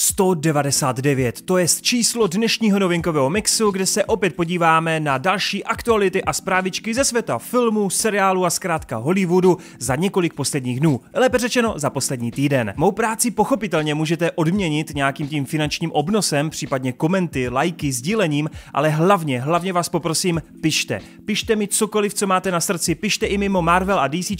199. To je číslo dnešního novinkového mixu, kde se opět podíváme na další aktuality a zprávičky ze světa filmů, seriálu a zkrátka Hollywoodu za několik posledních dnů, lépe řečeno za poslední týden. Mou práci pochopitelně můžete odměnit nějakým tím finančním obnosem, případně komenty, lajky, sdílením, ale hlavně, hlavně vás poprosím, pište. Pište mi cokoliv, co máte na srdci, pište i mimo Marvel a DC,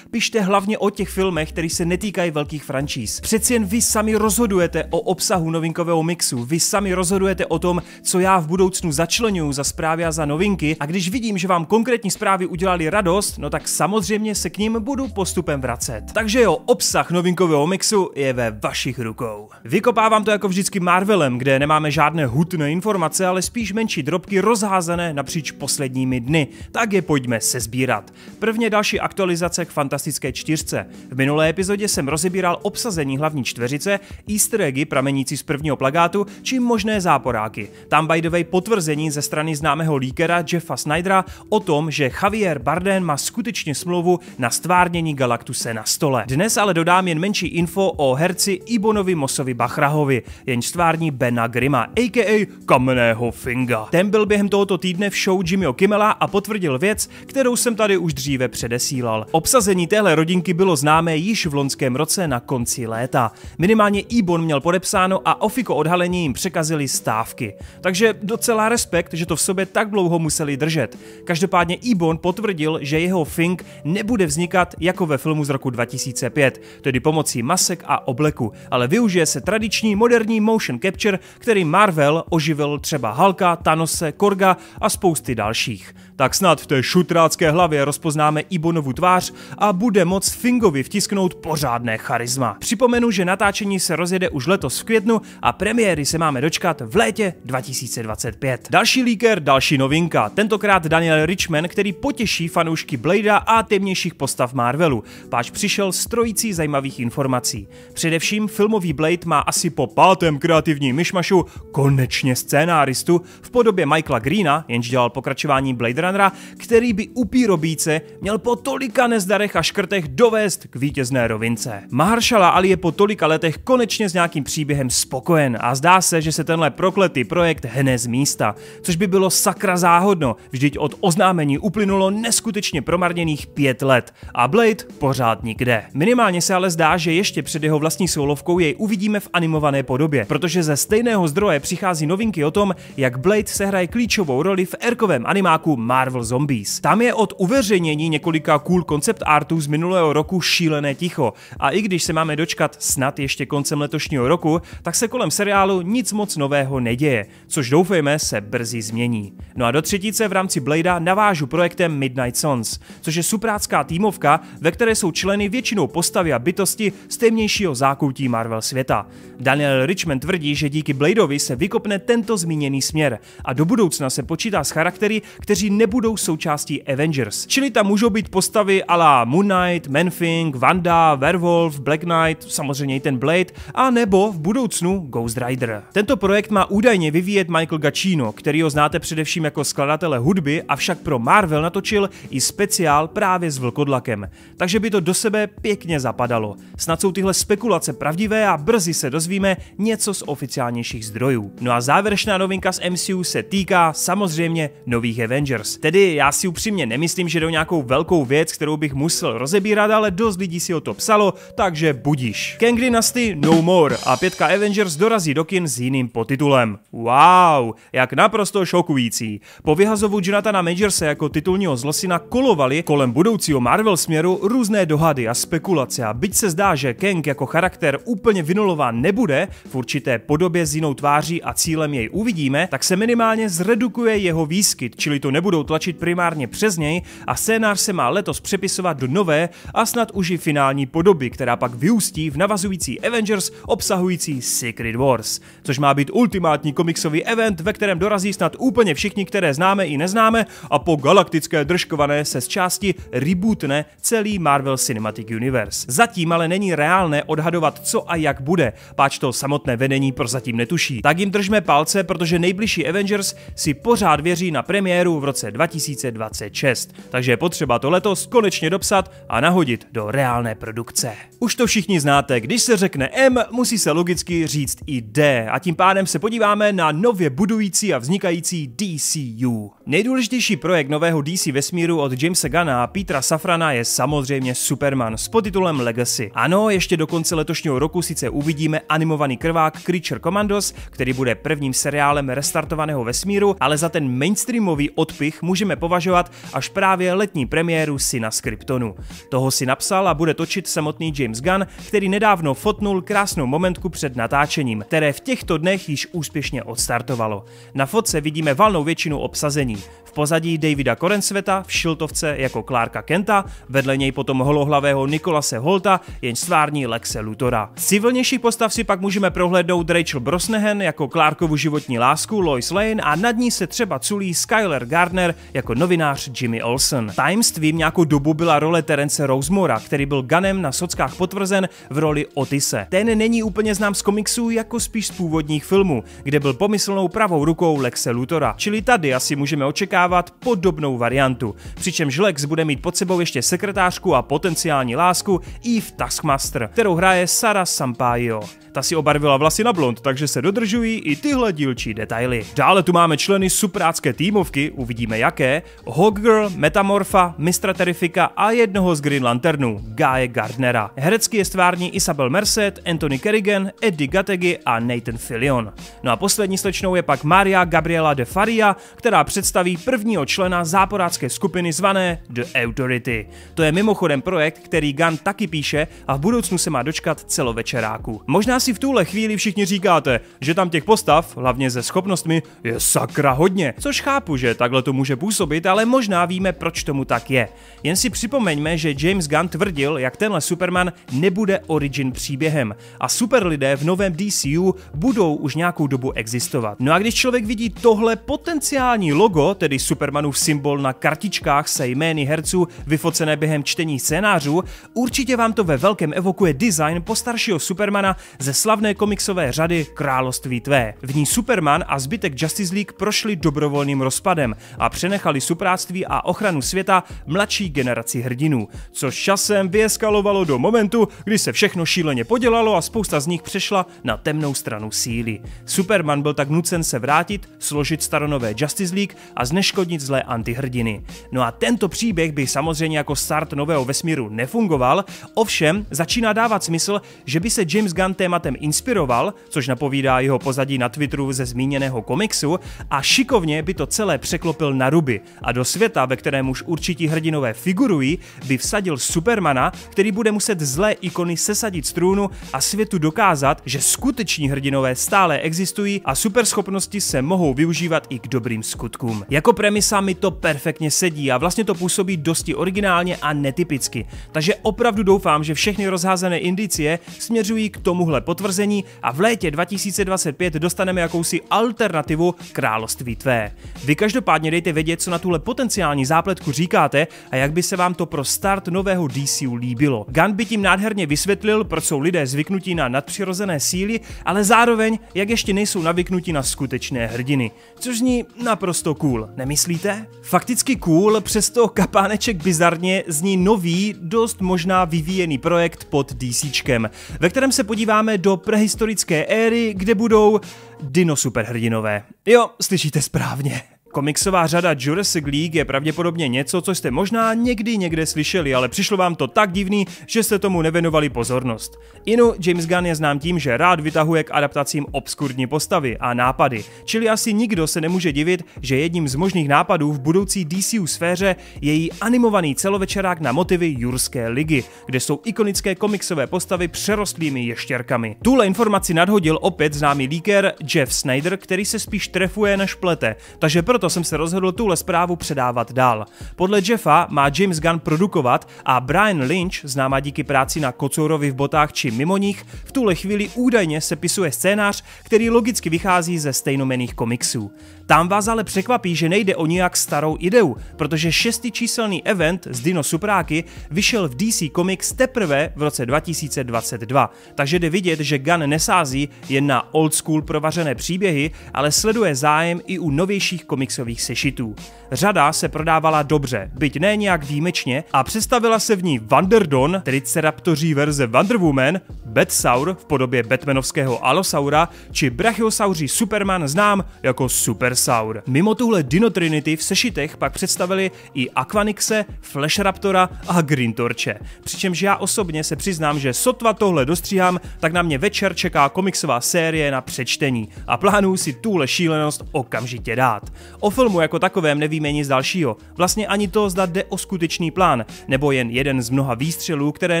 pište hlavně o těch filmech, které se netýkají velkých franšíz. Přeci jen vy sami rozhodujete o obsahu novinkového mixu. Vy sami rozhodujete o tom, co já v budoucnu začlenuju za zprávy a za novinky a když vidím, že vám konkrétní zprávy udělali radost, no tak samozřejmě se k ním budu postupem vracet. Takže jo, obsah novinkového mixu je ve vašich rukou. Vykopávám to jako vždycky Marvelem, kde nemáme žádné hutné informace, ale spíš menší drobky rozházené napříč posledními dny. Tak je pojďme sezbírat. Prvně další aktualizace k Fantastické čtyřce. V minulé epizodě jsem rozebíral obsazení hlavní čtveřice, easter eggy pramenící z prvního plagátu, či možné záporáky. Tam by the way potvrzení ze strany známého líkera Jeffa Snydera o tom, že Javier Bardem má skutečně smlouvu na stvárnění Galactuse na stole. Dnes ale dodám jen menší info o herci Ibonovi Mosovi Bachrahovi, jenž stvární Bena Grima, a.k.a. Kamenného Finga. Ten byl během tohoto týdne v show Jimmyho Kimela a potvrdil věc, kterou jsem tady už dříve předesílal. Obsazení téhle rodinky bylo známé již v loňském roce na konci léta. Minimálně Ibon měl podepsat podepsáno a Ofiko odhalení jim překazili stávky. Takže docela respekt, že to v sobě tak dlouho museli držet. Každopádně Ibon potvrdil, že jeho Fink nebude vznikat jako ve filmu z roku 2005, tedy pomocí masek a obleku, ale využije se tradiční moderní motion capture, který Marvel oživil třeba Halka, Thanose, Korga a spousty dalších. Tak snad v té šutrácké hlavě rozpoznáme Ibonovu tvář a bude moc Fingovi vtisknout pořádné charisma. Připomenu, že natáčení se rozjede už letos letos v květnu a premiéry se máme dočkat v létě 2025. Další líker, další novinka, tentokrát Daniel Richman, který potěší fanoušky Bladea a temnějších postav Marvelu, páč přišel s trojící zajímavých informací. Především filmový Blade má asi po pátém kreativním myšmašu konečně scénáristu v podobě Michaela Greena, jenž dělal pokračování Blade Runnera, který by upírobíce měl po tolika nezdarech a škrtech dovést k vítězné rovince. Maharšala Ali je po tolika letech konečně s nějakým příběhem příběhem spokojen a zdá se, že se tenhle prokletý projekt hne z místa, což by bylo sakra záhodno, vždyť od oznámení uplynulo neskutečně promarněných pět let a Blade pořád nikde. Minimálně se ale zdá, že ještě před jeho vlastní soulovkou jej uvidíme v animované podobě, protože ze stejného zdroje přichází novinky o tom, jak Blade sehraje klíčovou roli v erkovém animáku Marvel Zombies. Tam je od uveřejnění několika cool koncept artů z minulého roku šílené ticho a i když se máme dočkat snad ještě koncem letošního roku, tak se kolem seriálu nic moc nového neděje, což doufejme se brzy změní. No a do třetice v rámci Bladea navážu projektem Midnight Sons, což je suprácká týmovka, ve které jsou členy většinou postavy a bytosti z temnějšího zákoutí Marvel světa. Daniel Richman tvrdí, že díky Bladeovi se vykopne tento zmíněný směr a do budoucna se počítá s charaktery, kteří nebudou součástí Avengers. Čili tam můžou být postavy ala Moon Knight, Manfing, Vanda, Werewolf, Black Knight, samozřejmě i ten Blade, a nebo v budoucnu Ghost Rider. Tento projekt má údajně vyvíjet Michael Gacino, který ho znáte především jako skladatele hudby, avšak pro Marvel natočil i speciál právě s vlkodlakem, takže by to do sebe pěkně zapadalo. Snad jsou tyhle spekulace pravdivé a brzy se dozvíme něco z oficiálnějších zdrojů. No a závěrečná novinka z MCU se týká samozřejmě nových Avengers. Tedy já si upřímně nemyslím, že do nějakou velkou věc, kterou bych musel rozebírat, ale dost lidí si o to psalo, takže budíš. Kang Dynasty No More a devítka Avengers dorazí do kin s jiným potitulem. Wow, jak naprosto šokující. Po vyhazovu Jonathana Majorse jako titulního zlosina kolovali kolem budoucího Marvel směru různé dohady a spekulace a byť se zdá, že Kang jako charakter úplně vynulován nebude, v určité podobě s jinou tváří a cílem jej uvidíme, tak se minimálně zredukuje jeho výskyt, čili to nebudou tlačit primárně přes něj a scénář se má letos přepisovat do nové a snad už i finální podoby, která pak vyústí v navazující Avengers obsahující následující Secret Wars, což má být ultimátní komiksový event, ve kterém dorazí snad úplně všichni, které známe i neznáme a po galaktické držkované se z části rebootne celý Marvel Cinematic Universe. Zatím ale není reálné odhadovat, co a jak bude, páč to samotné vedení prozatím netuší. Tak jim držme palce, protože nejbližší Avengers si pořád věří na premiéru v roce 2026, takže je potřeba to letos konečně dopsat a nahodit do reálné produkce. Už to všichni znáte, když se řekne M, musí se logicky logicky říct i D. A tím pádem se podíváme na nově budující a vznikající DCU. Nejdůležitější projekt nového DC vesmíru od Jamesa Gana a Petra Safrana je samozřejmě Superman s podtitulem Legacy. Ano, ještě do konce letošního roku sice uvidíme animovaný krvák Creature Commandos, který bude prvním seriálem restartovaného vesmíru, ale za ten mainstreamový odpich můžeme považovat až právě letní premiéru Syna z Kryptonu. Toho si napsal a bude točit samotný James Gunn, který nedávno fotnul krásnou momentku před natáčením, které v těchto dnech již úspěšně odstartovalo. Na fotce vidíme valnou většinu obsazení pozadí Davida Korensveta v šiltovce jako Clarka Kenta, vedle něj potom holohlavého Nikolase Holta, jen stvární Lexe Lutora. Civilnější postav si pak můžeme prohlédnout Rachel Brosnahan jako Clarkovu životní lásku Lois Lane a nad ní se třeba culí Skyler Gardner jako novinář Jimmy Olsen. Tajemstvím nějakou dobu byla role Terence Rosemora, který byl Ganem na sockách potvrzen v roli Otise. Ten není úplně znám z komiksů jako spíš z původních filmů, kde byl pomyslnou pravou rukou Lexe Lutora. Čili tady asi můžeme očekávat očekávat podobnou variantu, přičemž Lex bude mít pod sebou ještě sekretářku a potenciální lásku Eve Taskmaster, kterou hraje Sara Sampaio. Ta si obarvila vlasy na blond, takže se dodržují i tyhle dílčí detaily. Dále tu máme členy suprácké týmovky, uvidíme jaké, Hoggirl, Metamorfa, Mistra Terifika a jednoho z Green Lanternů, Gaje Gardnera. Herecky je stvární Isabel Merced, Anthony Kerrigan, Eddie Gategi a Nathan Fillion. No a poslední slečnou je pak Maria Gabriela de Faria, která představí prvního člena záporácké skupiny zvané The Authority. To je mimochodem projekt, který Gunn taky píše a v budoucnu se má dočkat celovečeráku. Možná si v tuhle chvíli všichni říkáte, že tam těch postav, hlavně se schopnostmi, je sakra hodně, což chápu, že takhle to může působit, ale možná víme, proč tomu tak je. Jen si připomeňme, že James Gunn tvrdil, jak tenhle Superman nebude origin příběhem a super lidé v novém DCU budou už nějakou dobu existovat. No a když člověk vidí tohle potenciální logo, tedy Supermanův symbol na kartičkách se jmény herců vyfocené během čtení scénářů, určitě vám to ve velkém evokuje design postaršího Supermana ze slavné komiksové řady Království tvé. V ní Superman a zbytek Justice League prošli dobrovolným rozpadem a přenechali supráctví a ochranu světa mladší generaci hrdinů, což časem vyeskalovalo do momentu, kdy se všechno šíleně podělalo a spousta z nich přešla na temnou stranu síly. Superman byl tak nucen se vrátit, složit staronové Justice League a z zneškodnit zlé antihrdiny. No a tento příběh by samozřejmě jako start nového vesmíru nefungoval, ovšem začíná dávat smysl, že by se James Gunn tématem inspiroval, což napovídá jeho pozadí na Twitteru ze zmíněného komiksu, a šikovně by to celé překlopil na ruby a do světa, ve kterém už určití hrdinové figurují, by vsadil Supermana, který bude muset zlé ikony sesadit z trůnu a světu dokázat, že skuteční hrdinové stále existují a superschopnosti se mohou využívat i k dobrým skutkům. Jako premisa mi to perfektně sedí a vlastně to působí dosti originálně a netypicky. Takže opravdu doufám, že všechny rozházené indicie směřují k tomuhle potvrzení a v létě 2025 dostaneme jakousi alternativu království tvé. Vy každopádně dejte vědět, co na tuhle potenciální zápletku říkáte a jak by se vám to pro start nového DCU líbilo. Gunn by tím nádherně vysvětlil, proč jsou lidé zvyknutí na nadpřirozené síly, ale zároveň, jak ještě nejsou navyknutí na skutečné hrdiny. Což zní naprosto cool, Nemyslíte? Fakticky cool, přesto kapáneček bizarně zní nový, dost možná vyvíjený projekt pod DCčkem, ve kterém se podíváme do prehistorické éry, kde budou dino superhrdinové. Jo, slyšíte správně. Komiksová řada Jurassic League je pravděpodobně něco, co jste možná někdy někde slyšeli, ale přišlo vám to tak divný, že jste tomu nevěnovali pozornost. Inu James Gunn je znám tím, že rád vytahuje k adaptacím obskurní postavy a nápady, čili asi nikdo se nemůže divit, že jedním z možných nápadů v budoucí DCU sféře je její animovaný celovečerák na motivy Jurské ligy, kde jsou ikonické komiksové postavy přerostlými ještěrkami. Tuhle informaci nadhodil opět známý líker Jeff Snyder, který se spíš trefuje než plete, takže proto proto jsem se rozhodl tuhle zprávu předávat dál. Podle Jeffa má James Gunn produkovat a Brian Lynch, známá díky práci na Kocourovi v botách či mimo nich, v tuhle chvíli údajně sepisuje scénář, který logicky vychází ze stejnomených komiksů. Tam vás ale překvapí, že nejde o nijak starou ideu, protože šestičíselný event z Dino Supráky vyšel v DC Comics teprve v roce 2022, takže jde vidět, že Gunn nesází jen na old school provařené příběhy, ale sleduje zájem i u novějších komiksů komiksových sešitů. Řada se prodávala dobře, byť ne nějak výjimečně, a představila se v ní Vanderdon, tedy ceraptoří verze Wonder Woman, Betsaur v podobě Batmanovského Alosaura či Brachiosauří Superman znám jako Supersaur. Mimo tuhle Dino Trinity v sešitech pak představili i Aquanixe, Flashraptora a Torche. Přičemž já osobně se přiznám, že sotva tohle dostříhám, tak na mě večer čeká komiksová série na přečtení a plánuju si tuhle šílenost okamžitě dát. O filmu jako takovém nevíme nic dalšího, vlastně ani to zda jde o skutečný plán, nebo jen jeden z mnoha výstřelů, které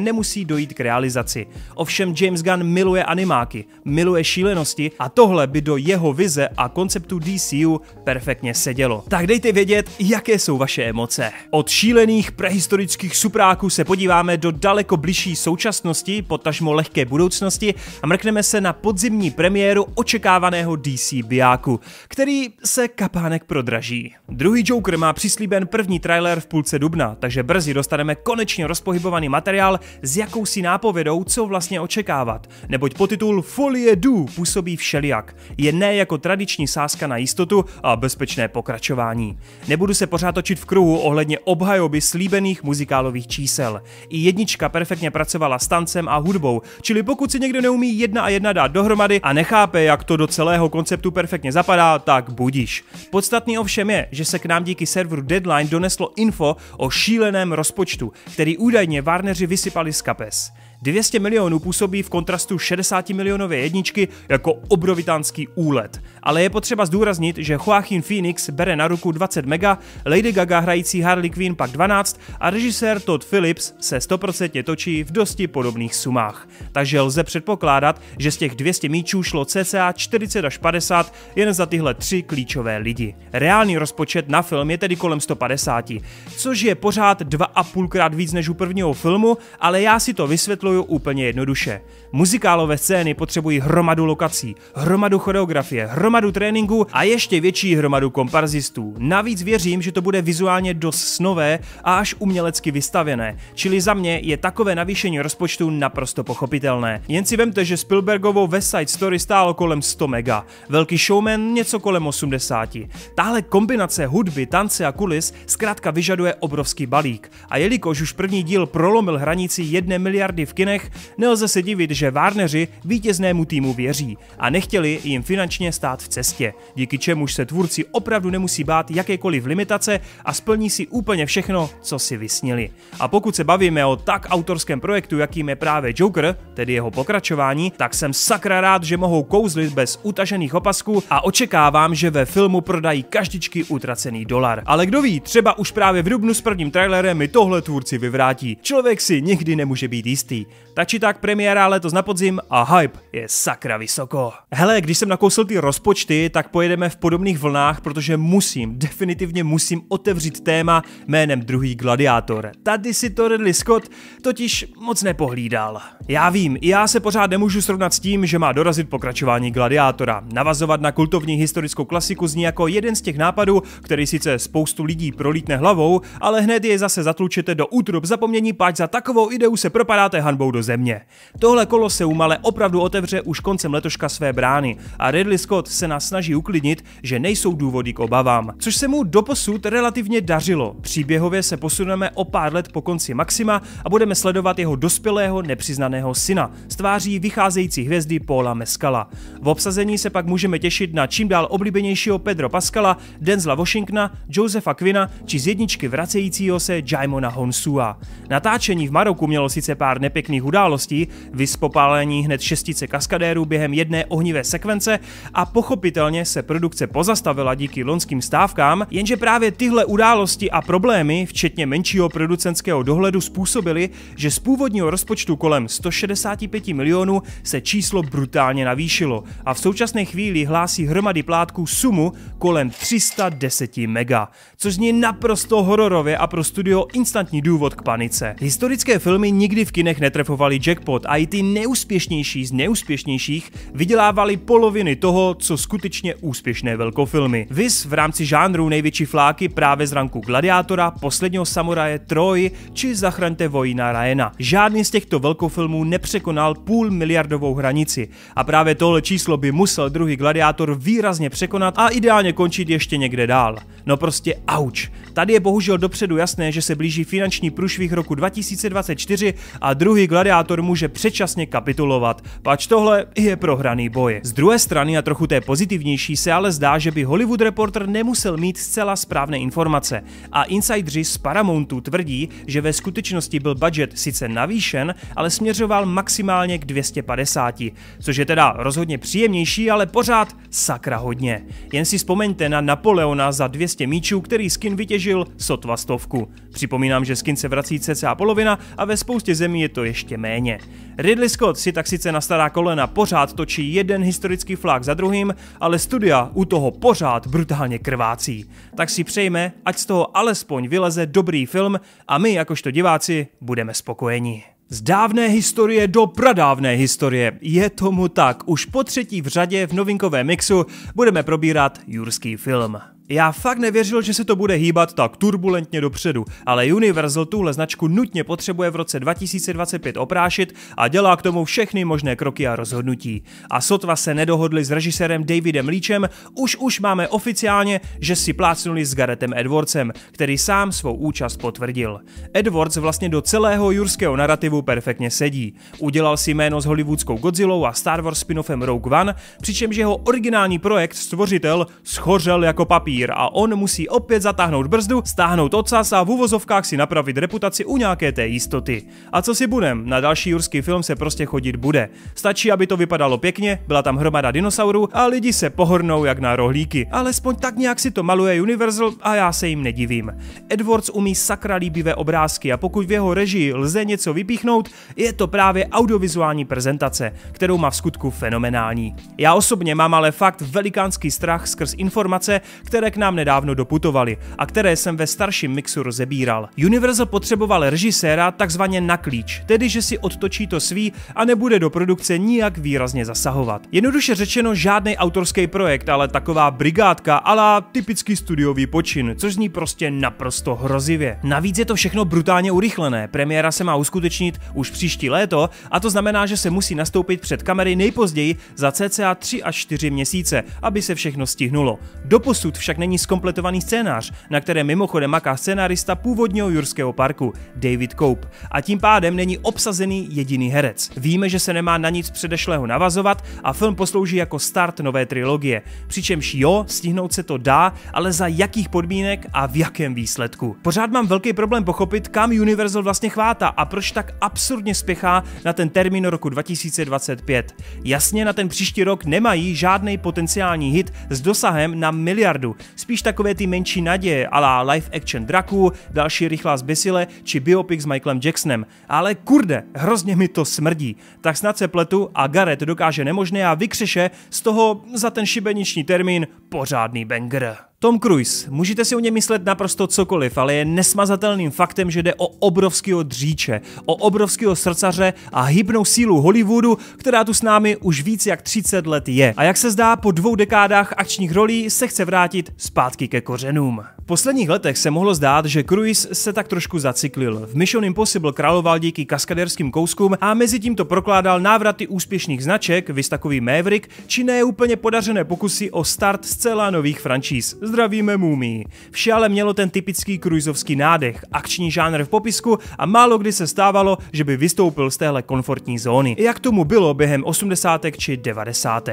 nemusí dojít k realizaci. Ovšem Ovšem James Gunn miluje animáky, miluje šílenosti a tohle by do jeho vize a konceptu DCU perfektně sedělo. Tak dejte vědět, jaké jsou vaše emoce. Od šílených prehistorických supráků se podíváme do daleko bližší současnosti, potažmo lehké budoucnosti a mrkneme se na podzimní premiéru očekávaného DC biáku, který se kapánek prodraží. Druhý Joker má přislíben první trailer v půlce dubna, takže brzy dostaneme konečně rozpohybovaný materiál s jakousi nápovědou, co vlastně očekávat, neboť potitul Folie Du působí všelijak, je ne jako tradiční sázka na jistotu a bezpečné pokračování. Nebudu se pořád točit v kruhu ohledně obhajoby slíbených muzikálových čísel. I jednička perfektně pracovala s tancem a hudbou, čili pokud si někdo neumí jedna a jedna dát dohromady a nechápe, jak to do celého konceptu perfektně zapadá, tak budíš. Podstatný ovšem je, že se k nám díky serveru Deadline doneslo info o šíleném rozpočtu, který údajně Warneri vysypali z kapes. 200 milionů působí v kontrastu 60 milionové jedničky jako obrovitánský úlet ale je potřeba zdůraznit, že Joaquin Phoenix bere na ruku 20 mega, Lady Gaga hrající Harley Quinn pak 12 a režisér Todd Phillips se 100% točí v dosti podobných sumách. Takže lze předpokládat, že z těch 200 míčů šlo cca 40 až 50 jen za tyhle tři klíčové lidi. Reálný rozpočet na film je tedy kolem 150, což je pořád 2,5 krát víc než u prvního filmu, ale já si to vysvětluju úplně jednoduše. Muzikálové scény potřebují hromadu lokací, hromadu choreografie, hromadu hromadu tréninku a ještě větší hromadu komparzistů. Navíc věřím, že to bude vizuálně dost snové a až umělecky vystavené, čili za mě je takové navýšení rozpočtu naprosto pochopitelné. Jen si vemte, že Spielbergovo West Side Story stálo kolem 100 mega, Velký showman něco kolem 80. Tahle kombinace hudby, tance a kulis zkrátka vyžaduje obrovský balík. A jelikož už první díl prolomil hranici 1 miliardy v kinech, nelze se divit, že Várneři vítěznému týmu věří a nechtěli jim finančně stát v cestě, díky čemuž se tvůrci opravdu nemusí bát jakékoliv limitace a splní si úplně všechno, co si vysnili. A pokud se bavíme o tak autorském projektu, jakým je právě Joker, tedy jeho pokračování, tak jsem sakra rád, že mohou kouzlit bez utažených opasků a očekávám, že ve filmu prodají každičky utracený dolar. Ale kdo ví, třeba už právě v dubnu s prvním trailerem mi tohle tvůrci vyvrátí. Člověk si nikdy nemůže být jistý. Tak či tak premiéra letos na podzim a hype je sakra vysoko. Hele, když jsem nakousl ty rozpočty počty, tak pojedeme v podobných vlnách, protože musím, definitivně musím otevřít téma jménem druhý gladiátor. Tady si to Ridley Scott totiž moc nepohlídal. Já vím, já se pořád nemůžu srovnat s tím, že má dorazit pokračování gladiátora. Navazovat na kultovní historickou klasiku zní jako jeden z těch nápadů, který sice spoustu lidí prolítne hlavou, ale hned je zase zatlučete do útrub zapomnění, páč za takovou ideu se propadáte hanbou do země. Tohle kolo se umale opravdu otevře už koncem letoška své brány a Ridley Scott se nás snaží uklidnit, že nejsou důvody k obavám, což se mu doposud relativně dařilo. Příběhově se posuneme o pár let po konci Maxima a budeme sledovat jeho dospělého nepřiznaného syna Stváří tváří vycházející hvězdy Paula Meskala. V obsazení se pak můžeme těšit na čím dál oblíbenějšího Pedro Pascala, Denzla Washingtona, Josefa Quina či z jedničky vracejícího se Jaimona Honsua. Natáčení v Maroku mělo sice pár nepěkných událostí, vyspopálení hned šestice kaskadérů během jedné ohnivé sekvence a pochop Pochopitelně se produkce pozastavila díky lonským stávkám, jenže právě tyhle události a problémy, včetně menšího producentského dohledu, způsobily, že z původního rozpočtu kolem 165 milionů se číslo brutálně navýšilo a v současné chvíli hlásí hromady plátků sumu kolem 310 mega, což zní naprosto hororově a pro studio instantní důvod k panice. Historické filmy nikdy v kinech netrefovaly jackpot a i ty neúspěšnější z neúspěšnějších vydělávaly poloviny toho, co skutečně úspěšné velkofilmy. Vys v rámci žánru největší fláky právě z ranku Gladiátora, Posledního samuraje, Troj či Zachraňte vojína Ryana. Žádný z těchto velkofilmů nepřekonal půl miliardovou hranici a právě tohle číslo by musel druhý Gladiátor výrazně překonat a ideálně končit ještě někde dál. No prostě auč. Tady je bohužel dopředu jasné, že se blíží finanční průšvih roku 2024 a druhý Gladiátor může předčasně kapitulovat, pač tohle je prohraný boj. Z druhé strany a trochu té Pozitivnější se ale zdá, že by Hollywood Reporter nemusel mít zcela správné informace a insidři z Paramountu tvrdí, že ve skutečnosti byl budget sice navýšen, ale směřoval maximálně k 250, což je teda rozhodně příjemnější, ale pořád sakra hodně. Jen si vzpomeňte na Napoleona za 200 míčů, který skin vytěžil sotva stovku. Připomínám, že skin se vrací cca polovina a ve spoustě zemí je to ještě méně. Ridley Scott si tak sice na stará kolena pořád točí jeden historický flag za druhým, ale studia u toho pořád brutálně krvácí. Tak si přejme, ať z toho alespoň vyleze dobrý film a my jakožto diváci budeme spokojeni. Z dávné historie do pradávné historie. Je tomu tak, už po třetí v řadě v novinkovém mixu budeme probírat jurský film. Já fakt nevěřil, že se to bude hýbat tak turbulentně dopředu, ale Universal tuhle značku nutně potřebuje v roce 2025 oprášit a dělá k tomu všechny možné kroky a rozhodnutí. A sotva se nedohodli s režisérem Davidem Leachem, už už máme oficiálně, že si plácnuli s Garethem Edwardsem, který sám svou účast potvrdil. Edwards vlastně do celého jurského narrativu perfektně sedí. Udělal si jméno s hollywoodskou Godzillou a Star Wars spin-offem Rogue One, přičemž jeho originální projekt stvořitel schořel jako papír upír a on musí opět zatáhnout brzdu, stáhnout ocas a v uvozovkách si napravit reputaci u nějaké té jistoty. A co si budem, na další jurský film se prostě chodit bude. Stačí, aby to vypadalo pěkně, byla tam hromada dinosaurů a lidi se pohornou jak na rohlíky. Alespoň tak nějak si to maluje Universal a já se jim nedivím. Edwards umí sakra líbivé obrázky a pokud v jeho režii lze něco vypíchnout, je to právě audiovizuální prezentace, kterou má v skutku fenomenální. Já osobně mám ale fakt velikánský strach skrz informace, které k nám nedávno doputovaly a které jsem ve starším mixu rozebíral. Universal potřeboval režiséra takzvaně na klíč, tedy že si odtočí to svý a nebude do produkce nijak výrazně zasahovat. Jednoduše řečeno žádný autorský projekt, ale taková brigádka ala typický studiový počin, což zní prostě naprosto hrozivě. Navíc je to všechno brutálně urychlené, premiéra se má uskutečnit už příští léto a to znamená, že se musí nastoupit před kamery nejpozději za cca 3 až 4 měsíce, aby se všechno stihnulo. Doposud však však není skompletovaný scénář, na které mimochodem maká scénarista původního Jurského parku, David Cope, a tím pádem není obsazený jediný herec. Víme, že se nemá na nic předešlého navazovat a film poslouží jako start nové trilogie, přičemž jo, stihnout se to dá, ale za jakých podmínek a v jakém výsledku. Pořád mám velký problém pochopit, kam Universal vlastně chvátá a proč tak absurdně spěchá na ten termín roku 2025. Jasně na ten příští rok nemají žádný potenciální hit s dosahem na miliardu, Spíš takové ty menší naděje, ala live action draků, další rychlá z Besile či biopic s Michaelem Jacksonem. Ale kurde, hrozně mi to smrdí. Tak snad se pletu a Gareth dokáže nemožné a vykřeše z toho za ten šibeniční termín pořádný banger. Tom Cruise, můžete si o něm myslet naprosto cokoliv, ale je nesmazatelným faktem, že jde o obrovského dříče, o obrovského srdcaře a hybnou sílu Hollywoodu, která tu s námi už víc jak 30 let je. A jak se zdá, po dvou dekádách akčních rolí se chce vrátit zpátky ke kořenům. V posledních letech se mohlo zdát, že Cruise se tak trošku zacyklil. V Mission Impossible královal díky kaskaderským kouskům a mezi tím to prokládal návraty úspěšných značek, vys takový Maverick, či neúplně podařené pokusy o start zcela nových franšíz Zdravíme mumí. Vše ale mělo ten typický kruizovský nádech, akční žánr v popisku a málo kdy se stávalo, že by vystoupil z téhle komfortní zóny. Jak tomu bylo během 80. či 90.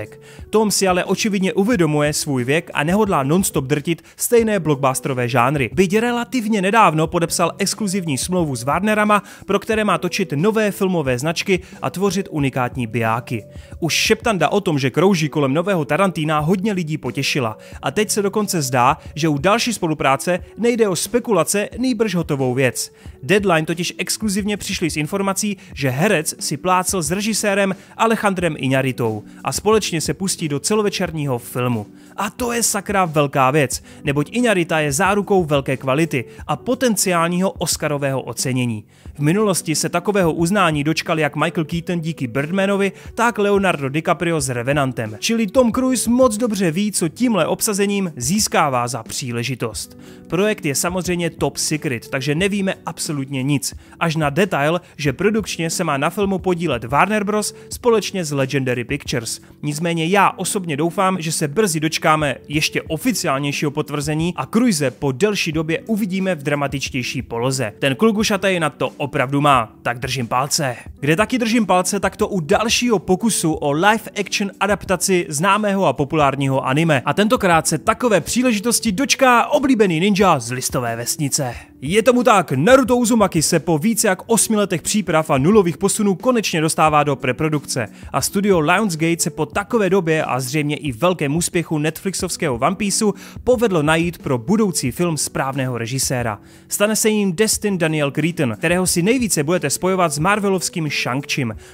Tom si ale očividně uvědomuje svůj věk a nehodlá nonstop drtit stejné blockbusterové žánry. Byť relativně nedávno podepsal exkluzivní smlouvu s Warnerama, pro které má točit nové filmové značky a tvořit unikátní biáky. Už šeptanda o tom, že krouží kolem nového Tarantína hodně lidí potěšila a teď se dokonce zdá, že u další spolupráce nejde o spekulace, nejbrž hotovou věc. Deadline totiž exkluzivně přišli s informací, že herec si plácel s režisérem Alejandrem Iñaritou a společně se pustí do celovečerního filmu. A to je sakra velká věc, neboť Iñárita je zárukou velké kvality a potenciálního Oscarového ocenění. V minulosti se takového uznání dočkali jak Michael Keaton díky Birdmanovi, tak Leonardo DiCaprio s Revenantem. Čili Tom Cruise moc dobře ví, co tímhle obsazením získává za příležitost. Projekt je samozřejmě top secret, takže nevíme absolutně nic, až na detail, že produkčně se má na filmu podílet Warner Bros. společně s Legendary Pictures. Nicméně já osobně doufám, že se brzy dočká dočkáme ještě oficiálnějšího potvrzení a Kruize po delší době uvidíme v dramatičtější poloze. Ten Kulgušatej na to opravdu má, tak držím palce. Kde taky držím palce, tak to u dalšího pokusu o live action adaptaci známého a populárního anime. A tentokrát se takové příležitosti dočká oblíbený ninja z listové vesnice. Je tomu tak, Naruto Uzumaki se po více jak 8 letech příprav a nulových posunů konečně dostává do preprodukce a studio Lionsgate se po takové době a zřejmě i velkém úspěchu Netflixovského One Pieceu povedlo najít pro budoucí film správného režiséra. Stane se jim Destin Daniel Creighton, kterého si nejvíce budete spojovat s marvelovským shang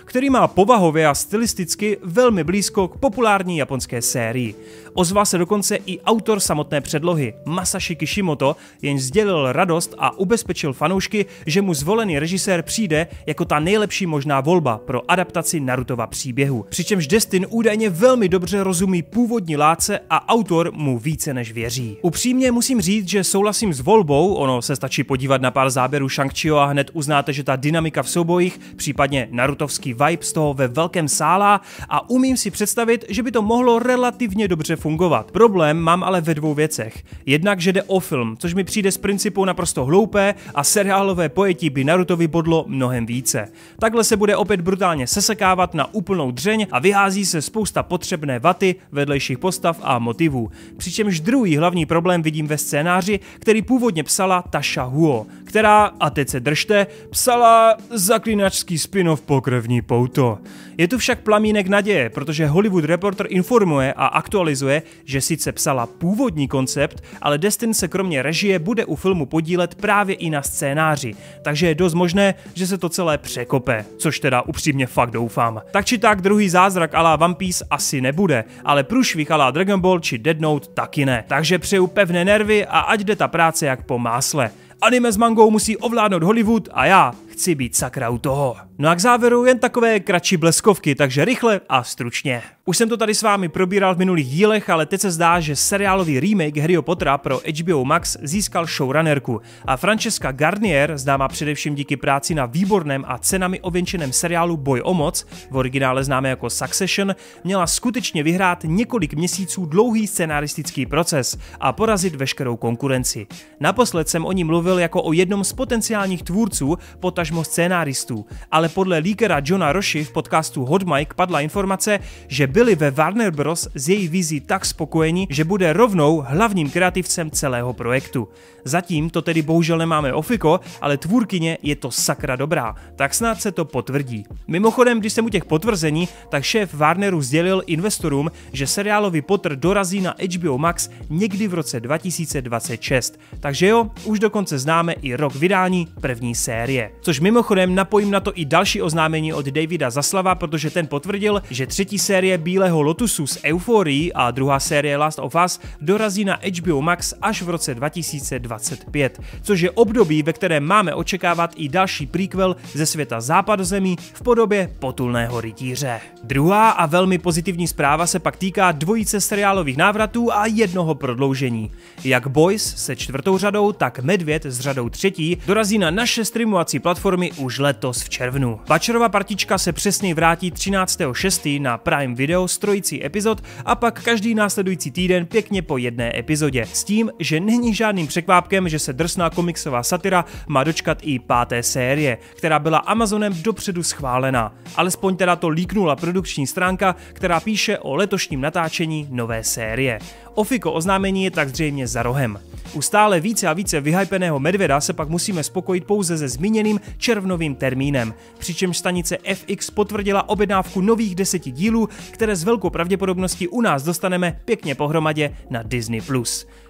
který má povahově a stylisticky velmi blízko k populární japonské sérii. Ozval se dokonce i autor samotné předlohy, Masashi Kishimoto, jenž sdělil radost a ubezpečil fanoušky, že mu zvolený režisér přijde jako ta nejlepší možná volba pro adaptaci Narutova příběhu. Přičemž Destin údajně velmi dobře rozumí původní látce a autor mu více než věří. Upřímně musím říct, že souhlasím s volbou, ono se stačí podívat na pár záběrů shang a hned uznáte, že ta dynamika v soubojích, případně narutovský vibe z toho ve velkém sála a umím si představit, že by to mohlo relativně dobře fungovat. Problém mám ale ve dvou věcech. Jednak, že jde o film, což mi přijde z principu naprosto hloupé a seriálové pojetí by Narutovi bodlo mnohem více. Takhle se bude opět brutálně sesekávat na úplnou dřeň a vyhází se spousta potřebné vaty, vedlejších postav a motivů. Přičemž druhý hlavní problém vidím ve scénáři, který původně psala Tasha Huo, která, a teď se držte, psala zaklinačský spin-off Pokrevní pouto. Je tu však plamínek naděje, protože Hollywood Reporter informuje a aktualizuje, že sice psala původní koncept, ale Destin se kromě režie bude u filmu podílet právě i na scénáři, takže je dost možné, že se to celé překope, což teda upřímně fakt doufám. Tak či tak druhý zázrak ala One Piece asi nebude, ale průšvih ala Dragon Ball či Dead Note taky ne. Takže přeju pevné nervy a ať jde ta práce jak po másle. Anime s mangou musí ovládnout Hollywood a já chci být sakra u toho. No a k závěru jen takové kratší bleskovky, takže rychle a stručně. Už jsem to tady s vámi probíral v minulých dílech, ale teď se zdá, že seriálový remake Harryho Pottera pro HBO Max získal showrunnerku a Francesca Garnier, známá především díky práci na výborném a cenami ověnčeném seriálu Boj o moc, v originále známé jako Succession, měla skutečně vyhrát několik měsíců dlouhý scenaristický proces a porazit veškerou konkurenci. Naposled jsem o ní mluvil jako o jednom z potenciálních tvůrců, potaž potažmo scénáristů, ale podle líkera Johna Roshi v podcastu Hot Mike padla informace, že byli ve Warner Bros. z její vizí tak spokojeni, že bude rovnou hlavním kreativcem celého projektu. Zatím to tedy bohužel nemáme ofiko, ale tvůrkyně je to sakra dobrá, tak snad se to potvrdí. Mimochodem, když jsem u těch potvrzení, tak šéf Warneru sdělil investorům, že seriálový Potter dorazí na HBO Max někdy v roce 2026. Takže jo, už dokonce známe i rok vydání první série, což což mimochodem napojím na to i další oznámení od Davida Zaslava, protože ten potvrdil, že třetí série Bílého Lotusu z Euforií a druhá série Last of Us dorazí na HBO Max až v roce 2025, což je období, ve kterém máme očekávat i další prequel ze světa západozemí v podobě potulného rytíře. Druhá a velmi pozitivní zpráva se pak týká dvojice seriálových návratů a jednoho prodloužení. Jak Boys se čtvrtou řadou, tak Medvěd s řadou třetí dorazí na naše streamovací platformy platformy už letos v červnu. Bačerova partička se přesně vrátí 13.6. na Prime Video s trojicí epizod a pak každý následující týden pěkně po jedné epizodě. S tím, že není žádným překvápkem, že se drsná komiksová satira má dočkat i páté série, která byla Amazonem dopředu schválena. Alespoň teda to líknula produkční stránka, která píše o letošním natáčení nové série. Ofiko oznámení je tak zřejmě za rohem. U stále více a více vyhypeného medvěda se pak musíme spokojit pouze se zmíněným červnovým termínem, přičemž stanice FX potvrdila objednávku nových deseti dílů, které s velkou pravděpodobností u nás dostaneme pěkně pohromadě na Disney+.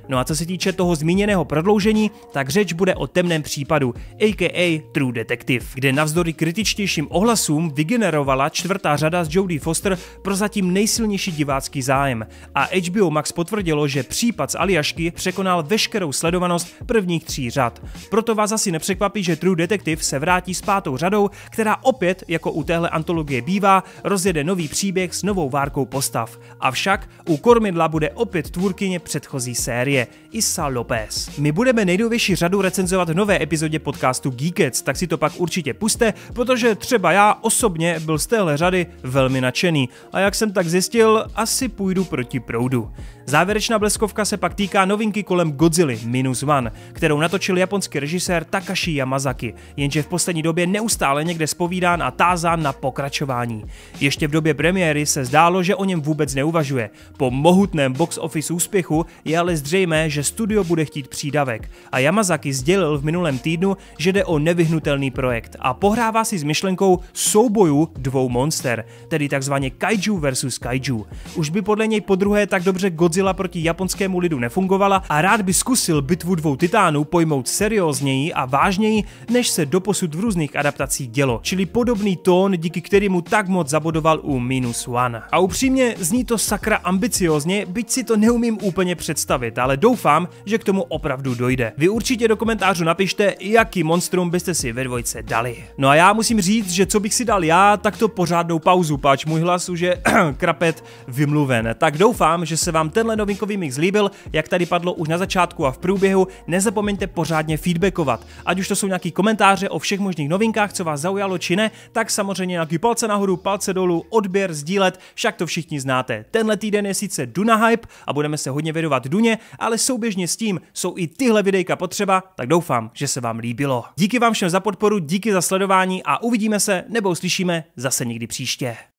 No a co se týče toho zmíněného prodloužení, tak řeč bude o temném případu, aka True Detective, kde navzdory kritičtějším ohlasům vygenerovala čtvrtá řada s Jodie Foster prozatím nejsilnější divácký zájem a HBO Max potvrdilo, že případ z Aliašky překonal veškerou sledovanost prvních tří řad. Proto vás asi nepřekvapí, že True Detective se vrátí s pátou řadou, která opět, jako u téhle antologie bývá, rozjede nový příběh s novou várkou postav. Avšak u kormidla bude opět tvůrkyně předchozí série série Isa Lopez. My budeme nejdůvější řadu recenzovat v nové epizodě podcastu Geekets, tak si to pak určitě puste, protože třeba já osobně byl z téhle řady velmi nadšený a jak jsem tak zjistil, asi půjdu proti proudu. Závěrečná bleskovka se pak týká novinky kolem Godzilla Minus One, kterou natočil japonský režisér Takashi Yamazaki, jenže v poslední době neustále někde spovídán a tázán na pokračování. Ještě v době premiéry se zdálo, že o něm vůbec neuvažuje. Po mohutném box office úspěchu je ale zřejmě zřejmé, že studio bude chtít přídavek a Yamazaki sdělil v minulém týdnu, že jde o nevyhnutelný projekt a pohrává si s myšlenkou soubojů dvou monster, tedy takzvaně kaiju versus kaiju. Už by podle něj po druhé tak dobře Godzilla proti japonskému lidu nefungovala a rád by zkusil bitvu dvou titánů pojmout seriózněji a vážněji, než se doposud v různých adaptacích dělo, čili podobný tón, díky kterému tak moc zabodoval u Minus One. A upřímně, zní to sakra ambiciozně, byť si to neumím úplně představit, ale ale doufám, že k tomu opravdu dojde. Vy určitě do komentářů napište, jaký monstrum byste si ve dvojce dali. No a já musím říct, že co bych si dal já, tak to pořádnou pauzu, páč můj hlas už je krapet vymluven. Tak doufám, že se vám tenhle novinkový mix líbil, jak tady padlo už na začátku a v průběhu, nezapomeňte pořádně feedbackovat. Ať už to jsou nějaký komentáře o všech možných novinkách, co vás zaujalo či ne, tak samozřejmě nějaký palce nahoru, palce dolů, odběr, sdílet, však to všichni znáte. Tenhle týden je sice Duna Hype a budeme se hodně věnovat Duně, ale souběžně s tím jsou i tyhle videjka potřeba, tak doufám, že se vám líbilo. Díky vám všem za podporu, díky za sledování a uvidíme se nebo slyšíme zase někdy příště.